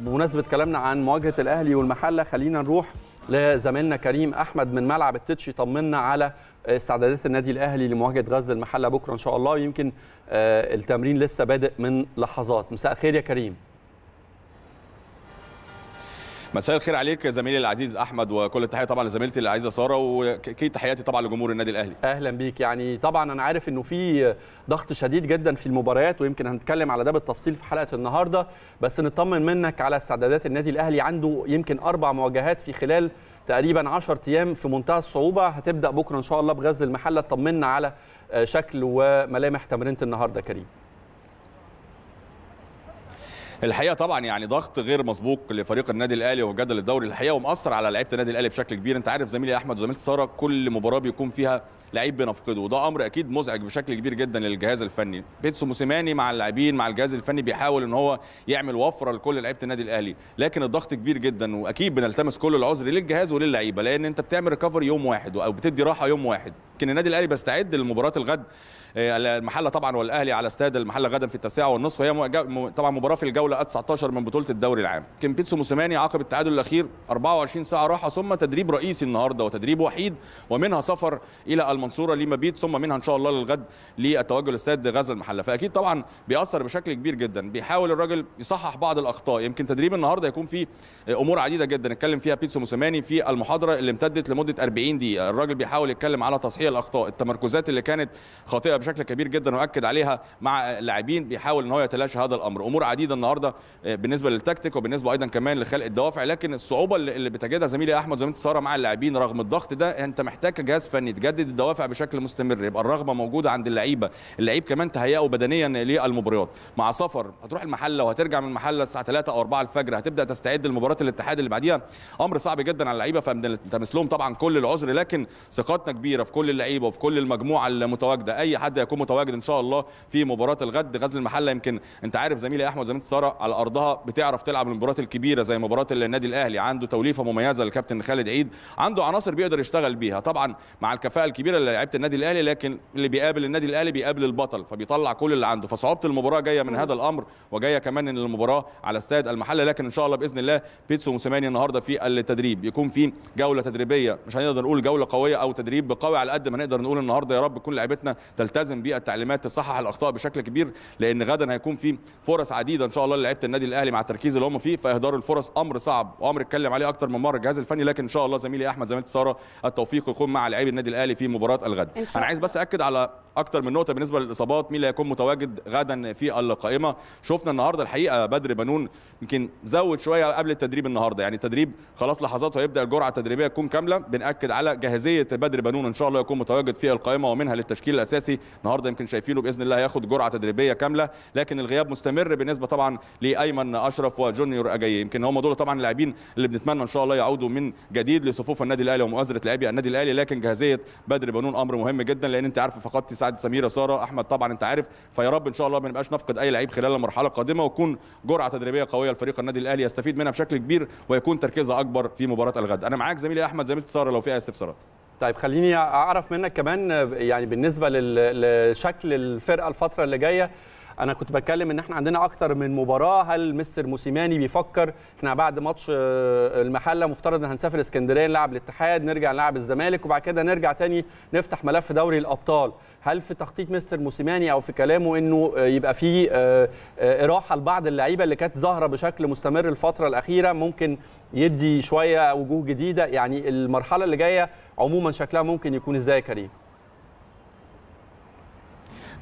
بمناسبه كلامنا عن مواجهه الاهلي والمحله خلينا نروح لزميلنا كريم احمد من ملعب التتشي طمنا على استعدادات النادي الاهلي لمواجهه غزل المحله بكره ان شاء الله ويمكن آه، التمرين لسه بادئ من لحظات مساء الخير يا كريم مساء الخير عليك زميلي العزيز احمد وكل التحيه طبعا لزميلتي العزيزه ساره واكيد تحياتي طبعا لجمهور النادي الاهلي اهلا بيك يعني طبعا انا عارف انه في ضغط شديد جدا في المباريات ويمكن هنتكلم على ده بالتفصيل في حلقه النهارده بس نطمن منك على استعدادات النادي الاهلي عنده يمكن اربع مواجهات في خلال تقريبا 10 ايام في منتهى الصعوبه هتبدا بكره ان شاء الله بغزل المحله طمنا على شكل وملامح تمرينه النهارده كريم الحقيقه طبعا يعني ضغط غير مسبوق لفريق النادي الاهلي وجدل الدوري الحقيقه ومأثر على لعيبه النادي الاهلي بشكل كبير انت عارف زميلي احمد وزميلتي ساره كل مباراه بيكون فيها لعيب بنفقده وده امر اكيد مزعج بشكل كبير جدا للجهاز الفني بيتسو موسيماني مع اللاعبين مع الجهاز الفني بيحاول ان هو يعمل وفره لكل لعيبه النادي الاهلي لكن الضغط كبير جدا واكيد بنلتمس كل العذر للجهاز وللعيبه لان انت بتعمل ريكفري يوم واحد او بتدي راحه يوم واحد لكن النادي الاهلي بيستعد لمباراه الغد المحله طبعا والاهلي على استاد المحله غدا في التاسعه والنصف وهي طبعا مباراه في الجوله 19 من بطوله الدوري العام بيتسو موسيماني عقب التعادل الاخير 24 ساعه راحه ثم تدريب رئيسي النهارده وتدريب وحيد ومنها سفر الى المنصوره لمبيت ثم منها ان شاء الله للغد للتوجه لاستاد غزل المحله فاكيد طبعا بيأثر بشكل كبير جدا بيحاول الراجل يصحح بعض الاخطاء يمكن تدريب النهارده يكون فيه امور عديده جدا اتكلم فيها بيتسو موسيماني في المحاضره اللي امتدت لمده 40 دقيقه الراجل بيحاول يتكلم على تصحيح الاخطاء التمركزات اللي كانت خاطئه بشكل كبير جدا واكد عليها مع اللاعبين بيحاول ان هو يتلاشى هذا الامر امور عديده النهارده آه، بالنسبه للتكتيك وبالنسبه ايضا كمان لخلق الدوافع لكن الصعوبه اللي بتجدها زميلي احمد زميلي ساره مع اللاعبين رغم الضغط ده انت محتاج جهاز فني تجدد الدوافع بشكل مستمر يبقى الرغبه موجوده عند اللعيبه اللعيب كمان تهيئه بدنيا للمباريات مع سفر هتروح المحله وهترجع من المحله الساعه 3 او 4 الفجر هتبدا تستعد لمباراه الاتحاد اللي بعديها امر صعب جدا على اللعيبه فانت لهم طبعا كل العذر لكن ثقتنا كبيره في كل اللعيبه وفي كل المجموعه المتواجده اي حد حد هيكون متواجد ان شاء الله في مباراه الغد غزل المحله يمكن انت عارف زميلي احمد زميل ساره على ارضها بتعرف تلعب المباريات الكبيره زي مباراه النادي الاهلي عنده توليفه مميزه للكابتن خالد عيد عنده عناصر بيقدر يشتغل بيها طبعا مع الكفاءه الكبيره اللي النادي الاهلي لكن اللي بيقابل النادي الاهلي بيقابل البطل فبيطلع كل اللي عنده فصعوبه المباراه جايه من هذا الامر وجايه كمان ان المباراه على استاد المحله لكن ان شاء الله باذن الله بيتسو موسيماني النهارده في التدريب يكون في جوله تدريبيه مش هنقدر نقول جوله قويه او تدريب قوي على قد ما نقدر نقول النهارده يا رب تكون لعيبتنا تلتزم يلتزم بالتعليمات تصحح الاخطاء بشكل كبير لان غدا هيكون في فرص عديده ان شاء الله لعيبه النادي الاهلي مع التركيز اللي هم فيه فاهدار الفرص امر صعب وامر اتكلم عليه اكتر من مره الجهاز الفني لكن ان شاء الله زميلي احمد زميلتي ساره التوفيق يكون مع لعيبه النادي الاهلي في مباراه الغد انا عايز بس اكد على اكتر من نقطه بالنسبه للاصابات مين اللي هيكون متواجد غدا في القائمه شفنا النهارده الحقيقه بدر بنون يمكن زود شويه قبل التدريب النهارده يعني التدريب خلاص لحظاته هيبدا الجرعه التدريبيه تكون كامله بناكد على جاهزيه بدر بنون ان شاء الله يكون متواجد في القائمه ومنها للتشكيل الاساسي النهارده يمكن شايفينه باذن الله هياخد جرعه تدريبيه كامله لكن الغياب مستمر بالنسبه طبعا لايمن اشرف وجونيور اجاي يمكن هم دول طبعا اللاعبين اللي بنتمنى ان شاء الله يعودوا من جديد لصفوف النادي الاهلي ومؤازره لاعبي النادي الاهلي لكن جاهزيه بدر بنون امر مهم جدا لان انت عارف فقدت بتاعه سميره ساره احمد طبعا انت عارف فيا رب ان شاء الله ما نبقاش نفقد اي لعيب خلال المرحله القادمه ويكون جرعه تدريبيه قويه لفريق النادي الاهلي يستفيد منها بشكل كبير ويكون تركيزها اكبر في مباراه الغد انا معاك زميلي احمد زميلتي ساره لو في اي استفسارات طيب خليني اعرف منك كمان يعني بالنسبه لشكل الفرقه الفتره اللي جايه انا كنت بتكلم ان احنا عندنا اكتر من مباراه هل مستر موسيماني بيفكر احنا بعد ماتش آه، المحله مفترض ان هنسافر اسكندريه نلعب الاتحاد نرجع نلعب الزمالك وبعد كده نرجع تاني نفتح ملف دوري الابطال هل في تخطيط مستر موسيماني او في كلامه انه آه، يبقى في آه، اراحه لبعض اللعيبه اللي كانت ظاهره بشكل مستمر الفتره الاخيره ممكن يدي شويه وجوه جديده يعني المرحله اللي جايه عموما شكلها ممكن يكون ازاي يا كريم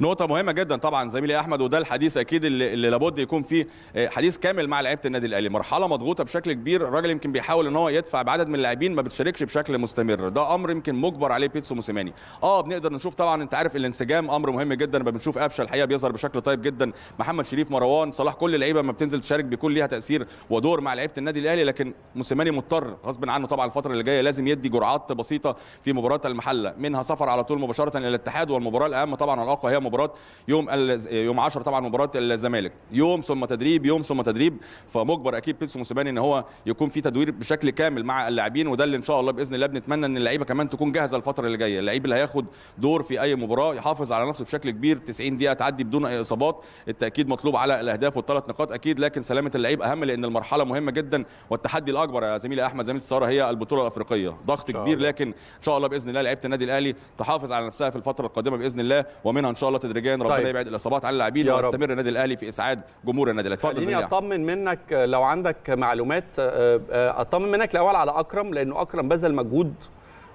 نقطه مهمه جدا طبعا زميلي احمد وده الحديث اكيد اللي لابد يكون فيه آه، حديث كامل مع لعيبه النادي الاهلي مرحله مضغوطه بشكل كبير الراجل يمكن بيحاول ان هو يدفع بعدد من اللاعبين ما بتشاركش بشكل مستمر ده امر يمكن مجبر عليه بيتسو موسيماني اه بنقدر نشوف طبعا انت عارف الانسجام امر مهم جدا ما بنشوف قفشه الحقيقه بيظهر بشكل طيب جدا محمد شريف مروان صلاح كل اللعيبه لما بتنزل تشارك بيكون ليها تاثير ودور مع لعيبه النادي الاهلي لكن موسيماني مضطر غصب عنه طبعا الفتره اللي جايه لازم يدي جرعات بسيطه في مباراه المحله منها سفر على طول مباشره الى الاتحاد والمباراه الاهم طبعا الاقوى هي مباراه يوم يوم 10 طبعا مباراه الزمالك يوم ثم تدريب يوم ثم تدريب فمجبر اكيد بيتسو موسيماني ان هو يكون في تدوير بشكل كامل مع اللاعبين وده اللي ان شاء الله باذن الله بنتمنى ان اللعيبه كمان تكون جاهزه الفتره اللي جايه اللعيب اللي هياخد دور في اي مباراه يحافظ على نفسه بشكل كبير 90 دقيقه تعدي بدون اي اصابات التاكيد مطلوب على الاهداف والثلاث نقاط اكيد لكن سلامه اللعيب اهم لان المرحله مهمه جدا والتحدي الاكبر يا زميلي احمد زميل ساره هي البطوله الافريقيه ضغط كبير لكن ان شاء الله باذن الله لعيبه النادي الاهلي تحافظ على نفسها في الفتره القادمه باذن الله ومنها ان شاء الله الله تدريجيا ربنا طيب. يبعد الاصابات عن اللاعبين ويستمر النادي الاهلي في اسعاد جمهور النادي الاهلي خليني اطمن منك لو عندك معلومات آه، آه، اطمن منك الاول على اكرم لانه اكرم بذل مجهود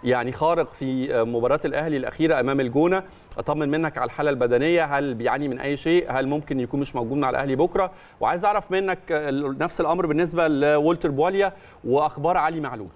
يعني خارق في آه، مباراة الأهلي الأخيرة أمام الجونة أطمن منك على الحالة البدنية هل بيعاني من أي شيء هل ممكن يكون مش موجود مع الأهلي بكرة وعايز أعرف منك نفس الأمر بالنسبة لولتر بواليا وأخبار علي معلول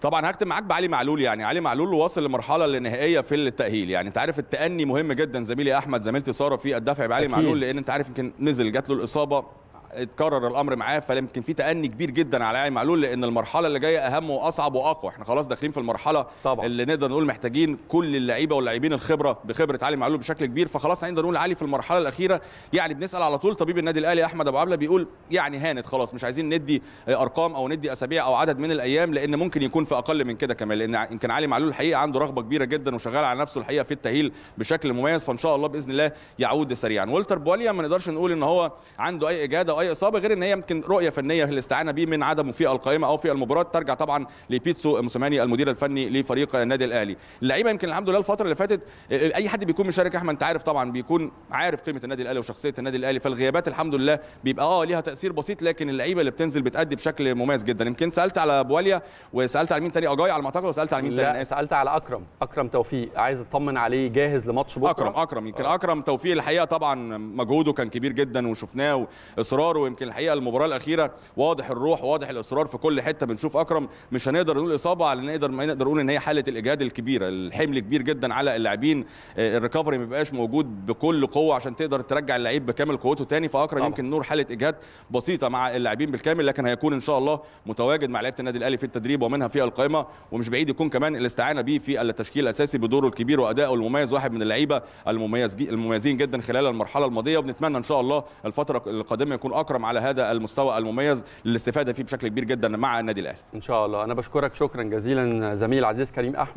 طبعا هختم معاك بعلي معلول يعني علي معلول واصل لمرحله النهائيه في التاهيل يعني انت عارف التاني مهم جدا زميلي احمد زميلتي ساره في الدفع بعلي أكيد. معلول لان انت عارف يمكن نزل جات له الاصابه اتكرر الامر معاه فيمكن في تاني كبير جدا على علي معلول لان المرحله اللي جايه اهم واصعب واقوى احنا خلاص داخلين في المرحله طبعا. اللي نقدر نقول محتاجين كل اللعيبه واللاعبين الخبره بخبره علي معلول بشكل كبير فخلاص نقدر نقول علي في المرحله الاخيره يعني بنسال على طول طبيب النادي الاهلي احمد ابو عبله بيقول يعني هانت خلاص مش عايزين ندي ارقام او ندي اسابيع او عدد من الايام لان ممكن يكون في اقل من كده كمان لان يمكن علي معلول الحقيقه عنده رغبه كبيره جدا وشغال على نفسه الحقيقه في التاهيل بشكل مميز فان شاء الله باذن الله يعود سريعا ولتر بواليا ما نقدرش نقول ان هو عنده اي اجاده اي اصابه غير ان هي يمكن رؤيه فنيه الاستعانه بيه من عدمه في القائمه او في المباراه ترجع طبعا لبيتسو موسيماني المدير الفني لفريق النادي الاهلي اللعيبه يمكن الحمد لله الفتره اللي فاتت آه، اي حد بيكون مشارك احمد انت عارف طبعا بيكون عارف قيمه النادي الاهلي وشخصيه النادي الاهلي فالغيابات الحمد لله بيبقى اه ليها تاثير بسيط لكن اللعيبه اللي بتنزل بتأدي بشكل مميز جدا يمكن سالت على بواليا وسالت على مين تاني اجاي آه، على ما اعتقد وسالت على مين تاني لا سالت على اكرم اكرم توفيق عايز اطمن عليه جاهز لماتش بكره اكرم اكرم يمكن اكرم توفيق الحقيقه طبعا مجهوده كان كبير جدا وشفناه واصرار اصرار ويمكن الحقيقه المباراه الاخيره واضح الروح واضح الاصرار في كل حته بنشوف اكرم مش هنقدر نقول اصابه على نقدر ما نقدر نقول ان هي حاله الاجهاد الكبيره الحمل كبير جدا على اللاعبين آه، الريكفري ما بيبقاش موجود بكل قوه عشان تقدر ترجع اللعيب بكامل قوته تاني فاكرم يمكن نور حاله اجهاد بسيطه مع اللاعبين بالكامل لكن هيكون ان شاء الله متواجد مع لعيبه النادي الاهلي في التدريب ومنها في القائمه ومش بعيد يكون كمان الاستعانه بيه في التشكيل الاساسي بدوره الكبير وادائه المميز واحد من اللعيبه المميز المميزين جدا خلال المرحله الماضيه وبنتمنى ان شاء الله الفتره القادمه يكون اكرم على هذا المستوى المميز للاستفاده فيه بشكل كبير جدا مع النادي الاهلي ان شاء الله انا بشكرك شكرا جزيلا زميل عزيز كريم احمد